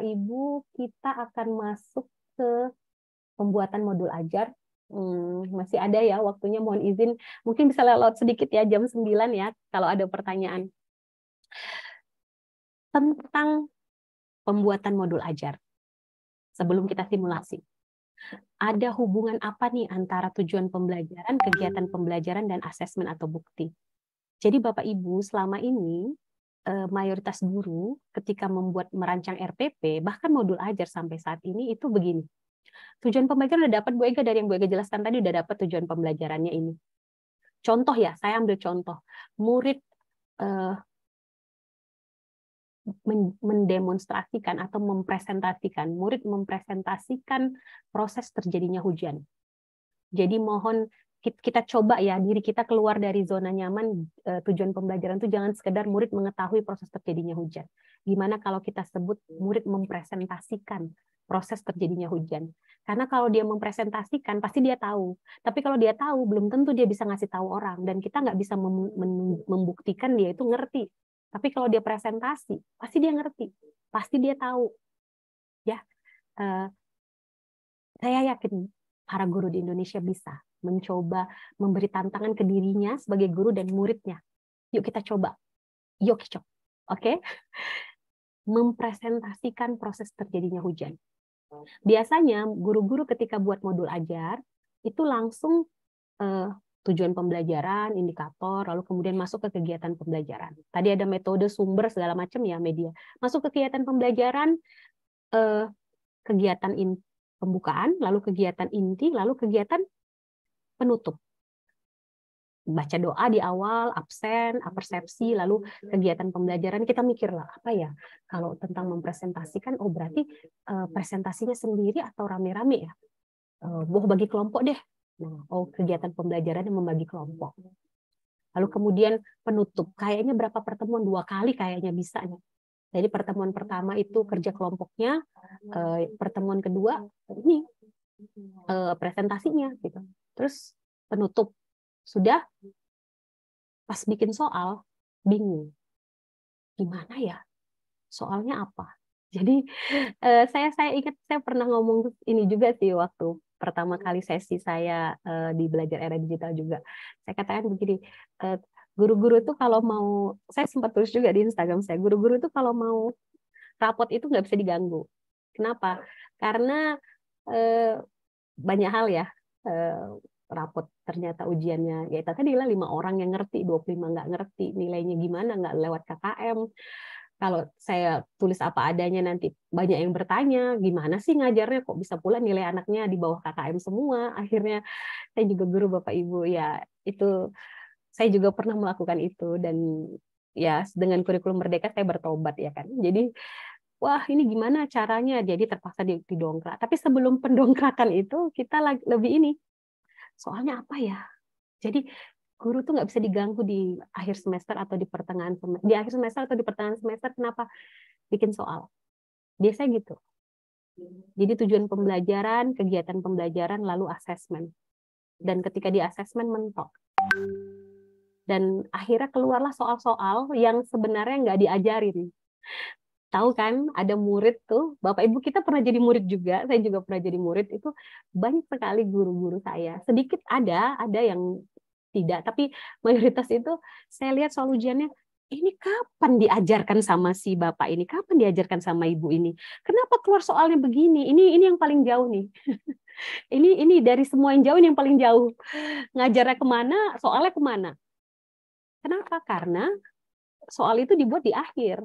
Bapak Ibu, kita akan masuk ke pembuatan modul ajar. Hmm, masih ada ya waktunya, mohon izin. Mungkin bisa lewat sedikit ya, jam 9 ya, kalau ada pertanyaan. Tentang pembuatan modul ajar sebelum kita simulasi. Ada hubungan apa nih antara tujuan pembelajaran, kegiatan pembelajaran, dan asesmen atau bukti? Jadi Bapak Ibu, selama ini Eh, mayoritas guru ketika membuat merancang RPP bahkan modul ajar sampai saat ini itu begini tujuan pembelajaran udah dapat Bu Ega dari yang Bu Ega jelaskan tadi udah dapat tujuan pembelajarannya ini contoh ya saya ambil contoh murid eh, mendemonstrasikan atau mempresentasikan murid mempresentasikan proses terjadinya hujan jadi mohon kita coba ya diri kita keluar dari zona nyaman eh, tujuan pembelajaran itu jangan sekedar murid mengetahui proses terjadinya hujan. Gimana kalau kita sebut murid mempresentasikan proses terjadinya hujan? Karena kalau dia mempresentasikan pasti dia tahu. Tapi kalau dia tahu belum tentu dia bisa ngasih tahu orang dan kita nggak bisa membuktikan dia itu ngerti. Tapi kalau dia presentasi pasti dia ngerti, pasti dia tahu. Ya, eh, saya yakin para guru di Indonesia bisa mencoba memberi tantangan ke dirinya sebagai guru dan muridnya. Yuk kita coba. Yuk coba, Oke? Mempresentasikan proses terjadinya hujan. Biasanya guru-guru ketika buat modul ajar itu langsung eh, tujuan pembelajaran, indikator, lalu kemudian masuk ke kegiatan pembelajaran. Tadi ada metode sumber segala macam ya media. Masuk ke kegiatan pembelajaran, eh, kegiatan in, pembukaan, lalu kegiatan inti, lalu kegiatan penutup. Baca doa di awal, absen, apersepsi, lalu kegiatan pembelajaran kita mikirlah apa ya kalau tentang mempresentasikan oh berarti uh, presentasinya sendiri atau rame-rame ya. Uh, oh bagi kelompok deh. Nah, oh kegiatan pembelajaran yang membagi kelompok. Lalu kemudian penutup, kayaknya berapa pertemuan dua kali kayaknya bisa nih. Jadi pertemuan pertama itu kerja kelompoknya, uh, pertemuan kedua ini uh, presentasinya gitu terus penutup sudah pas bikin soal bingung gimana ya soalnya apa jadi eh, saya saya ingat saya pernah ngomong ini juga sih waktu pertama kali sesi saya eh, di belajar era digital juga saya katakan begini eh, guru-guru tuh kalau mau saya sempat tulis juga di Instagram saya guru-guru tuh kalau mau rapot itu nggak bisa diganggu kenapa karena banyak hal ya Eh, rapot ternyata ujiannya ya tadi lah lima orang yang ngerti 25 nggak ngerti nilainya gimana nggak lewat KKM kalau saya tulis apa adanya nanti banyak yang bertanya gimana sih ngajarnya kok bisa pula nilai anaknya di bawah KKM semua akhirnya saya juga guru bapak ibu ya itu saya juga pernah melakukan itu dan ya dengan kurikulum merdeka saya bertobat ya kan jadi wah ini gimana caranya jadi terpaksa didongkrak tapi sebelum pendongkrakan itu kita lagi, lebih ini soalnya apa ya jadi guru tuh nggak bisa diganggu di akhir semester atau di pertengahan semester di akhir semester atau di pertengahan semester kenapa bikin soal biasanya gitu jadi tujuan pembelajaran kegiatan pembelajaran lalu asesmen dan ketika di asesmen mentok dan akhirnya keluarlah soal-soal yang sebenarnya nggak diajarin tahu kan ada murid tuh bapak ibu kita pernah jadi murid juga saya juga pernah jadi murid itu banyak sekali guru-guru saya sedikit ada ada yang tidak tapi mayoritas itu saya lihat soal ujiannya ini kapan diajarkan sama si bapak ini kapan diajarkan sama ibu ini kenapa keluar soalnya begini ini ini yang paling jauh nih ini ini dari semua yang jauh yang paling jauh ngajarnya kemana soalnya kemana kenapa karena soal itu dibuat di akhir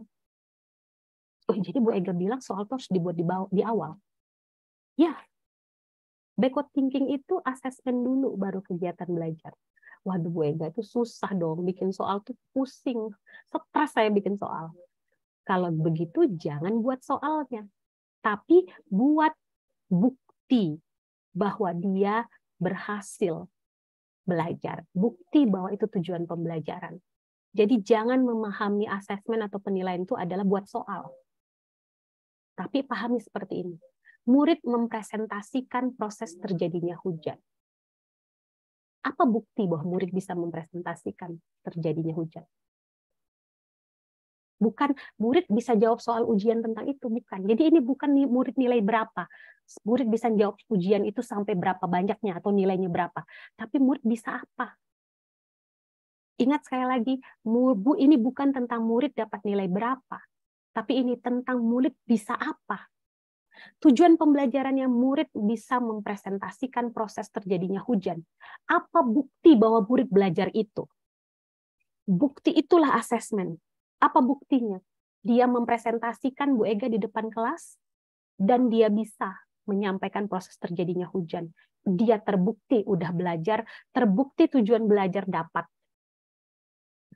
oh, jadi Bu Ega bilang soal itu harus dibuat di, bawah, di awal. Ya, backward thinking itu asesmen dulu baru kegiatan belajar. Waduh Bu Ega itu susah dong bikin soal tuh pusing, stres saya bikin soal. Kalau begitu jangan buat soalnya, tapi buat bukti bahwa dia berhasil belajar, bukti bahwa itu tujuan pembelajaran. Jadi jangan memahami asesmen atau penilaian itu adalah buat soal. Tapi pahami seperti ini. Murid mempresentasikan proses terjadinya hujan. Apa bukti bahwa murid bisa mempresentasikan terjadinya hujan? Bukan murid bisa jawab soal ujian tentang itu, bukan. Jadi ini bukan murid nilai berapa. Murid bisa jawab ujian itu sampai berapa banyaknya atau nilainya berapa. Tapi murid bisa apa? Ingat sekali lagi, ini bukan tentang murid dapat nilai berapa, tapi ini tentang murid bisa apa. Tujuan pembelajaran yang murid bisa mempresentasikan proses terjadinya hujan. Apa bukti bahwa murid belajar itu? Bukti itulah asesmen. Apa buktinya? Dia mempresentasikan Bu Ega di depan kelas dan dia bisa menyampaikan proses terjadinya hujan. Dia terbukti udah belajar, terbukti tujuan belajar dapat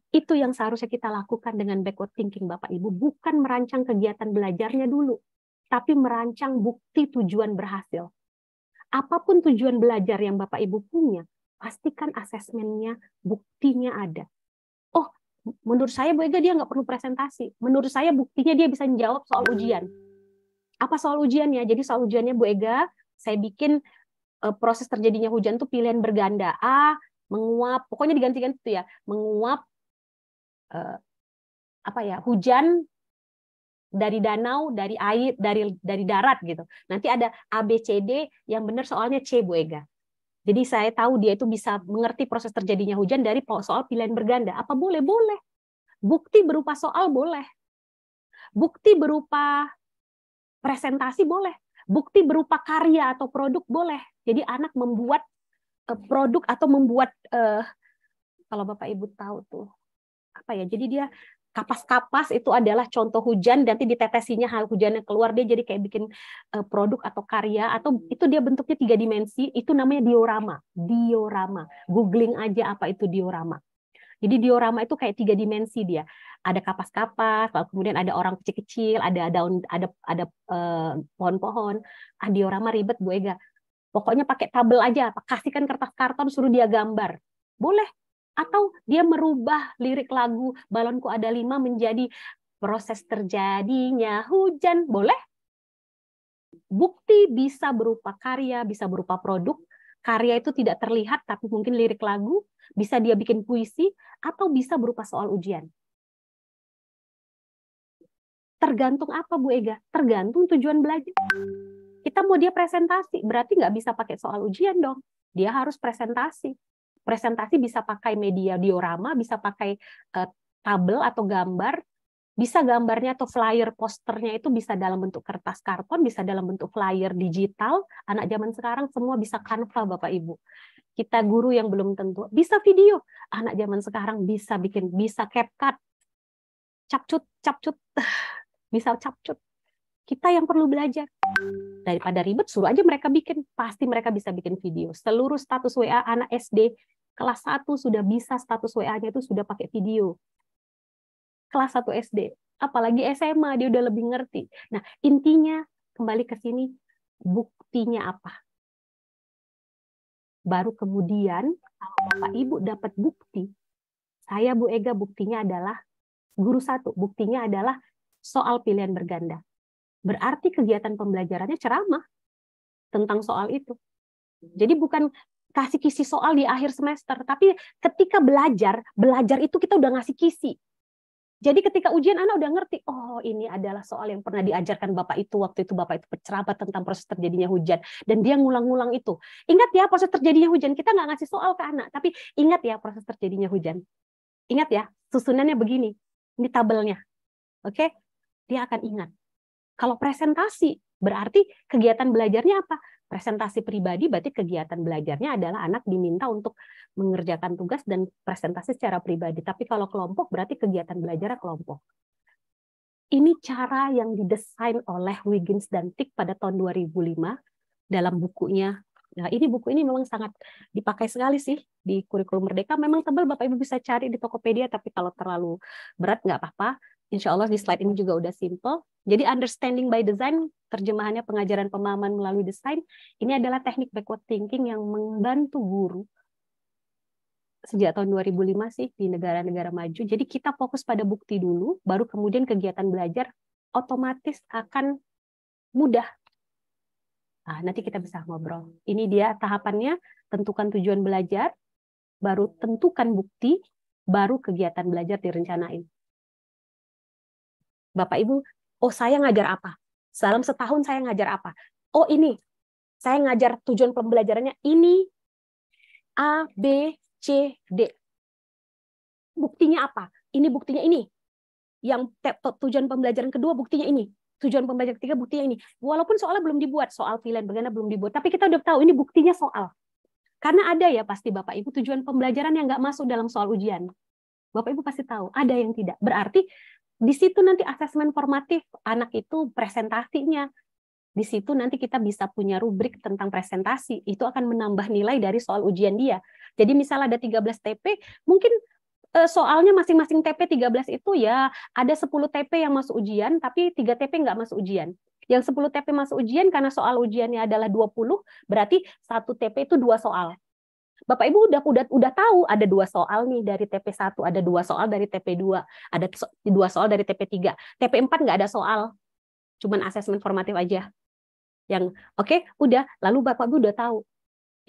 itu yang seharusnya kita lakukan dengan backward thinking Bapak Ibu, bukan merancang kegiatan belajarnya dulu, tapi merancang bukti tujuan berhasil. Apapun tujuan belajar yang Bapak Ibu punya, pastikan asesmennya, buktinya ada. Oh, menurut saya Bu Ega dia nggak perlu presentasi. Menurut saya buktinya dia bisa menjawab soal ujian. Apa soal ujiannya? Jadi soal ujiannya Bu Ega, saya bikin eh, proses terjadinya hujan tuh pilihan berganda A, menguap, pokoknya diganti-ganti tuh ya, menguap uh, apa ya hujan dari danau, dari air, dari dari darat gitu. Nanti ada A B C D yang benar soalnya C Bu Ega. Jadi saya tahu dia itu bisa mengerti proses terjadinya hujan dari soal pilihan berganda. Apa boleh? Boleh. Bukti berupa soal boleh. Bukti berupa presentasi boleh. Bukti berupa karya atau produk boleh. Jadi anak membuat eh, produk atau membuat eh, kalau Bapak Ibu tahu tuh apa ya jadi dia kapas-kapas itu adalah contoh hujan nanti ditetesinya hal hujan yang keluar dia jadi kayak bikin uh, produk atau karya atau hmm. itu dia bentuknya tiga dimensi itu namanya diorama diorama googling aja apa itu diorama jadi diorama itu kayak tiga dimensi dia ada kapas-kapas lalu kemudian ada orang kecil-kecil ada daun ada ada pohon eh, pohon-pohon ah diorama ribet Bu Ega pokoknya pakai tabel aja kasihkan kertas karton suruh dia gambar boleh atau dia merubah lirik lagu balonku ada lima menjadi proses terjadinya hujan boleh bukti bisa berupa karya bisa berupa produk karya itu tidak terlihat tapi mungkin lirik lagu bisa dia bikin puisi atau bisa berupa soal ujian tergantung apa Bu Ega tergantung tujuan belajar kita mau dia presentasi berarti nggak bisa pakai soal ujian dong dia harus presentasi presentasi bisa pakai media diorama, bisa pakai uh, tabel atau gambar, bisa gambarnya atau flyer posternya itu bisa dalam bentuk kertas karton, bisa dalam bentuk flyer digital. Anak zaman sekarang semua bisa Canva, Bapak Ibu. Kita guru yang belum tentu bisa video. Anak zaman sekarang bisa bikin, bisa CapCut. Capcut, capcut. bisa capcut. Kita yang perlu belajar. Daripada ribet, suruh aja mereka bikin. Pasti mereka bisa bikin video. Seluruh status WA anak SD Kelas 1 sudah bisa status WA-nya itu sudah pakai video. Kelas 1 SD, apalagi SMA dia udah lebih ngerti. Nah, intinya kembali ke sini buktinya apa? Baru kemudian kalau Bapak Ibu dapat bukti, saya Bu Ega buktinya adalah guru satu, buktinya adalah soal pilihan berganda. Berarti kegiatan pembelajarannya ceramah tentang soal itu. Jadi bukan kasih kisi soal di akhir semester, tapi ketika belajar, belajar itu kita udah ngasih kisi. Jadi ketika ujian anak udah ngerti, oh ini adalah soal yang pernah diajarkan bapak itu waktu itu bapak itu bercerita tentang proses terjadinya hujan dan dia ngulang-ngulang itu. Ingat ya proses terjadinya hujan kita nggak ngasih soal ke anak, tapi ingat ya proses terjadinya hujan. Ingat ya susunannya begini, ini tabelnya, oke? Okay? Dia akan ingat. Kalau presentasi Berarti kegiatan belajarnya apa? Presentasi pribadi berarti kegiatan belajarnya adalah anak diminta untuk mengerjakan tugas dan presentasi secara pribadi. Tapi kalau kelompok berarti kegiatan belajar kelompok. Ini cara yang didesain oleh Wiggins dan Tick pada tahun 2005 dalam bukunya. Nah, ini buku ini memang sangat dipakai sekali sih di kurikulum Merdeka. Memang tebal Bapak Ibu bisa cari di Tokopedia, tapi kalau terlalu berat nggak apa-apa insya Allah di slide ini juga udah simple. Jadi understanding by design, terjemahannya pengajaran pemahaman melalui desain, ini adalah teknik backward thinking yang membantu guru sejak tahun 2005 sih di negara-negara maju. Jadi kita fokus pada bukti dulu, baru kemudian kegiatan belajar otomatis akan mudah. Nah, nanti kita bisa ngobrol. Ini dia tahapannya, tentukan tujuan belajar, baru tentukan bukti, baru kegiatan belajar direncanain. Bapak Ibu, oh saya ngajar apa? Salam setahun saya ngajar apa? Oh ini, saya ngajar tujuan pembelajarannya ini A, B, C, D. Buktinya apa? Ini buktinya ini. Yang tujuan pembelajaran kedua buktinya ini. Tujuan pembelajaran ketiga buktinya ini. Walaupun soalnya belum dibuat, soal pilihan bagaimana belum dibuat, tapi kita udah tahu ini buktinya soal. Karena ada ya pasti Bapak Ibu tujuan pembelajaran yang nggak masuk dalam soal ujian. Bapak Ibu pasti tahu, ada yang tidak. Berarti di situ nanti asesmen formatif anak itu presentasinya. Di situ nanti kita bisa punya rubrik tentang presentasi. Itu akan menambah nilai dari soal ujian dia. Jadi misal ada 13 TP, mungkin eh, soalnya masing-masing TP 13 itu ya ada 10 TP yang masuk ujian, tapi 3 TP nggak masuk ujian. Yang 10 TP masuk ujian karena soal ujiannya adalah 20, berarti satu TP itu dua soal. Bapak Ibu udah udah udah tahu ada dua soal nih dari TP1, ada dua soal dari TP2, ada dua soal dari TP3. TP4 nggak ada soal. Cuman asesmen formatif aja. Yang oke, okay, udah lalu Bapak Ibu udah tahu.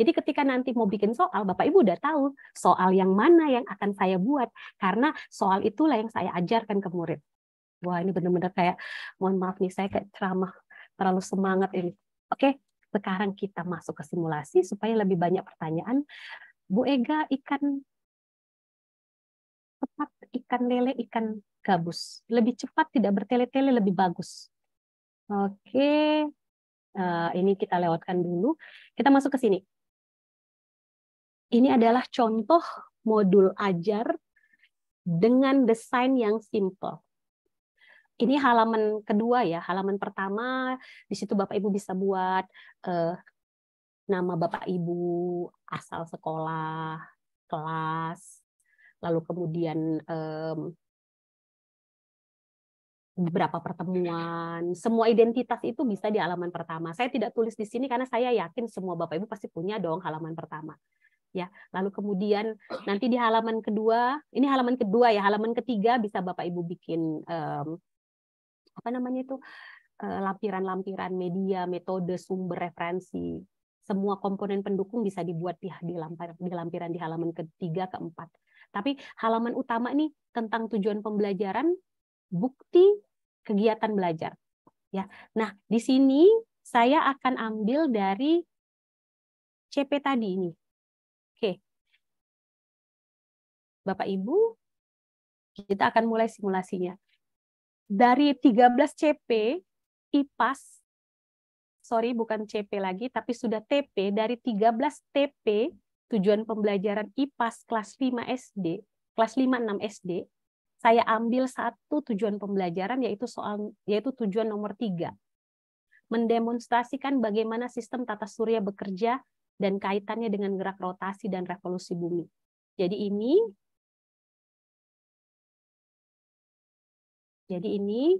Jadi ketika nanti mau bikin soal, Bapak Ibu udah tahu soal yang mana yang akan saya buat karena soal itulah yang saya ajarkan ke murid. Wah, ini benar-benar kayak mohon maaf nih saya kayak ceramah terlalu semangat ini. Oke, sekarang kita masuk ke simulasi supaya lebih banyak pertanyaan. Bu Ega, ikan cepat ikan lele, ikan gabus. Lebih cepat, tidak bertele-tele, lebih bagus. Oke, uh, ini kita lewatkan dulu. Kita masuk ke sini. Ini adalah contoh modul ajar dengan desain yang simple ini halaman kedua ya. Halaman pertama di situ Bapak Ibu bisa buat eh, nama Bapak Ibu, asal sekolah, kelas, lalu kemudian eh, beberapa pertemuan, semua identitas itu bisa di halaman pertama. Saya tidak tulis di sini karena saya yakin semua Bapak Ibu pasti punya dong halaman pertama. Ya, lalu kemudian nanti di halaman kedua, ini halaman kedua ya, halaman ketiga bisa Bapak Ibu bikin um, apa namanya itu eh, lampiran-lampiran media, metode, sumber referensi, semua komponen pendukung bisa dibuat di, di, lampir, di lampiran di halaman ketiga keempat. Tapi halaman utama ini tentang tujuan pembelajaran, bukti kegiatan belajar. Ya, nah di sini saya akan ambil dari CP tadi ini. Oke, Bapak Ibu, kita akan mulai simulasinya dari 13 CP IPAS sorry bukan CP lagi tapi sudah TP dari 13 TP tujuan pembelajaran IPAS kelas 5 SD kelas 5 6 SD saya ambil satu tujuan pembelajaran yaitu soal yaitu tujuan nomor 3 mendemonstrasikan bagaimana sistem tata surya bekerja dan kaitannya dengan gerak rotasi dan revolusi bumi. Jadi ini Jadi ini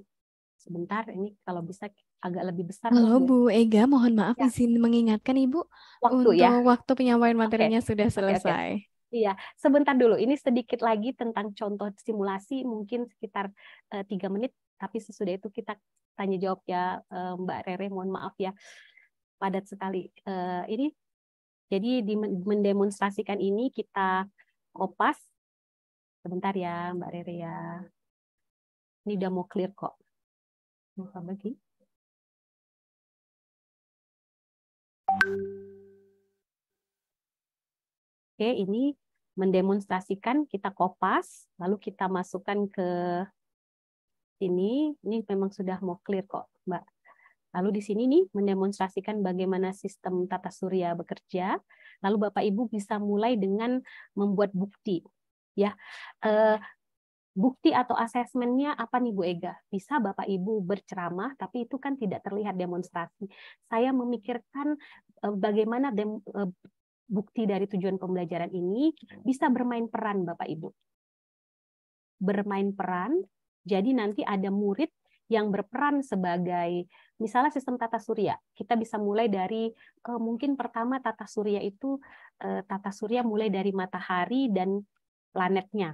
sebentar ini kalau bisa agak lebih besar. Halo ya. Bu Ega, mohon maaf ya. izin mengingatkan Ibu waktu ya. untuk ya. waktu penyampaian materinya okay. sudah selesai. Okay, okay. Iya, sebentar dulu. Ini sedikit lagi tentang contoh simulasi, mungkin sekitar eh, tiga uh, menit. Tapi sesudah itu kita tanya jawab ya, uh, Mbak Rere. Mohon maaf ya, padat sekali. Uh, ini jadi di mendemonstrasikan ini kita kopas. Sebentar ya, Mbak Rere ya. Ini udah mau clear kok. Buka lagi. Oke, ini mendemonstrasikan kita kopas, lalu kita masukkan ke sini. Ini memang sudah mau clear kok, Mbak. Lalu di sini nih mendemonstrasikan bagaimana sistem tata surya bekerja. Lalu Bapak Ibu bisa mulai dengan membuat bukti. Ya, eh, bukti atau asesmennya apa nih Bu Ega? Bisa Bapak Ibu berceramah, tapi itu kan tidak terlihat demonstrasi. Saya memikirkan e, bagaimana dem, e, bukti dari tujuan pembelajaran ini hmm. bisa bermain peran Bapak Ibu. Bermain peran, jadi nanti ada murid yang berperan sebagai misalnya sistem tata surya. Kita bisa mulai dari e, mungkin pertama tata surya itu tata surya mulai dari matahari dan planetnya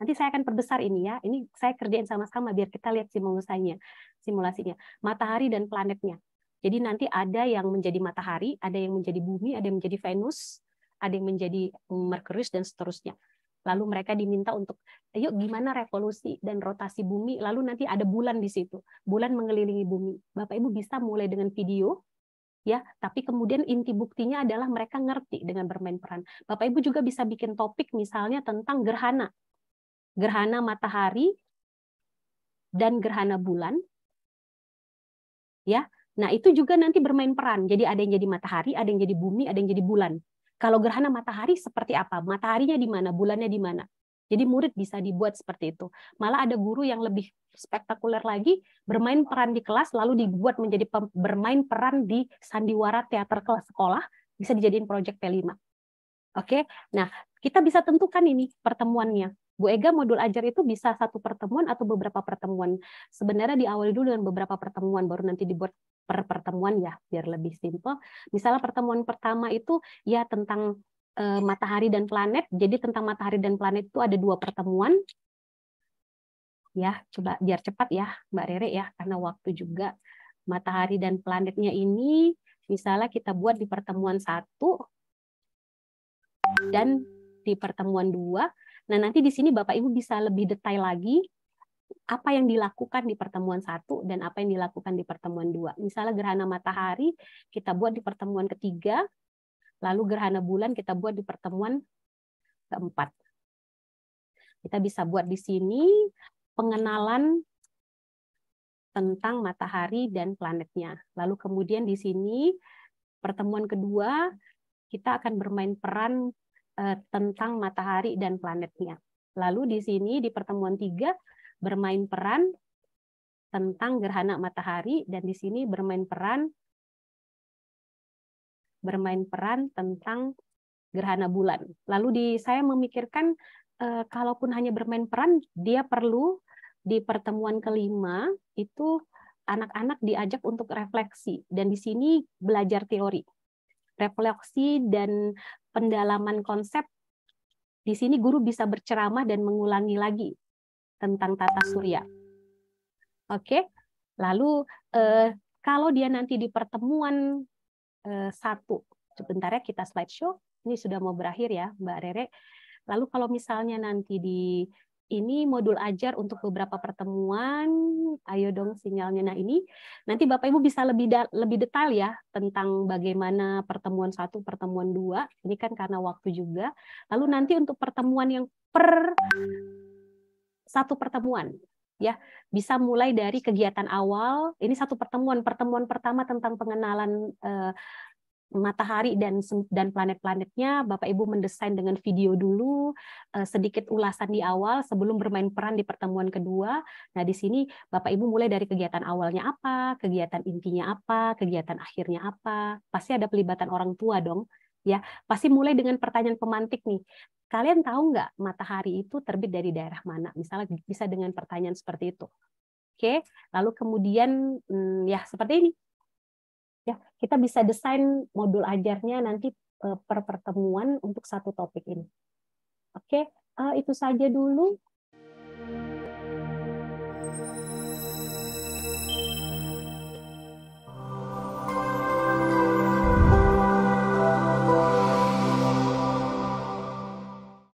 Nanti saya akan perbesar ini ya. Ini saya kerjain sama-sama biar kita lihat simulasinya, simulasinya. Matahari dan planetnya. Jadi nanti ada yang menjadi matahari, ada yang menjadi bumi, ada yang menjadi Venus, ada yang menjadi hmm, Merkurius dan seterusnya. Lalu mereka diminta untuk, yuk gimana revolusi dan rotasi bumi. Lalu nanti ada bulan di situ, bulan mengelilingi bumi. Bapak Ibu bisa mulai dengan video, ya. Tapi kemudian inti buktinya adalah mereka ngerti dengan bermain peran. Bapak Ibu juga bisa bikin topik misalnya tentang gerhana gerhana matahari dan gerhana bulan. Ya. Nah, itu juga nanti bermain peran. Jadi ada yang jadi matahari, ada yang jadi bumi, ada yang jadi bulan. Kalau gerhana matahari seperti apa? Mataharinya di mana? Bulannya di mana? Jadi murid bisa dibuat seperti itu. Malah ada guru yang lebih spektakuler lagi bermain peran di kelas lalu dibuat menjadi bermain peran di sandiwara teater kelas sekolah bisa dijadiin proyek P5. Oke. Nah, kita bisa tentukan ini pertemuannya. Bu Ega modul ajar itu bisa satu pertemuan atau beberapa pertemuan. Sebenarnya diawali dulu dengan beberapa pertemuan, baru nanti dibuat per pertemuan ya, biar lebih simple. Misalnya pertemuan pertama itu ya tentang e, matahari dan planet. Jadi tentang matahari dan planet itu ada dua pertemuan. Ya, coba biar cepat ya, Mbak Rere ya, karena waktu juga. Matahari dan planetnya ini misalnya kita buat di pertemuan satu dan di pertemuan dua Nah, nanti di sini Bapak Ibu bisa lebih detail lagi apa yang dilakukan di pertemuan satu dan apa yang dilakukan di pertemuan dua. Misalnya gerhana matahari kita buat di pertemuan ketiga, lalu gerhana bulan kita buat di pertemuan keempat. Kita bisa buat di sini pengenalan tentang matahari dan planetnya. Lalu kemudian di sini pertemuan kedua kita akan bermain peran Eh, tentang matahari dan planetnya. Lalu di sini di pertemuan tiga bermain peran tentang gerhana matahari dan di sini bermain peran bermain peran tentang gerhana bulan. Lalu di saya memikirkan e, kalaupun hanya bermain peran dia perlu di pertemuan kelima itu anak-anak diajak untuk refleksi dan di sini belajar teori. Refleksi dan pendalaman konsep di sini guru bisa berceramah dan mengulangi lagi tentang tata surya. Oke, lalu eh, kalau dia nanti di pertemuan eh, satu, sebentar ya kita slide show. Ini sudah mau berakhir ya, Mbak Rere. Lalu kalau misalnya nanti di ini modul ajar untuk beberapa pertemuan ayo dong sinyalnya. Nah ini nanti Bapak Ibu bisa lebih lebih detail ya tentang bagaimana pertemuan satu, pertemuan dua. Ini kan karena waktu juga. Lalu nanti untuk pertemuan yang per satu pertemuan ya bisa mulai dari kegiatan awal ini satu pertemuan pertemuan pertama tentang pengenalan eh, matahari dan dan planet-planetnya Bapak Ibu mendesain dengan video dulu eh, sedikit ulasan di awal sebelum bermain peran di pertemuan kedua. Nah, di sini Bapak Ibu mulai dari kegiatan awalnya apa, kegiatan intinya apa, kegiatan akhirnya apa. Pasti ada pelibatan orang tua dong. Ya, pasti mulai dengan pertanyaan pemantik nih. Kalian tahu nggak matahari itu terbit dari daerah mana? Misalnya bisa dengan pertanyaan seperti itu. Oke, lalu kemudian hmm, ya seperti ini ya kita bisa desain modul ajarnya nanti eh, per pertemuan untuk satu topik ini. Oke, eh, itu saja dulu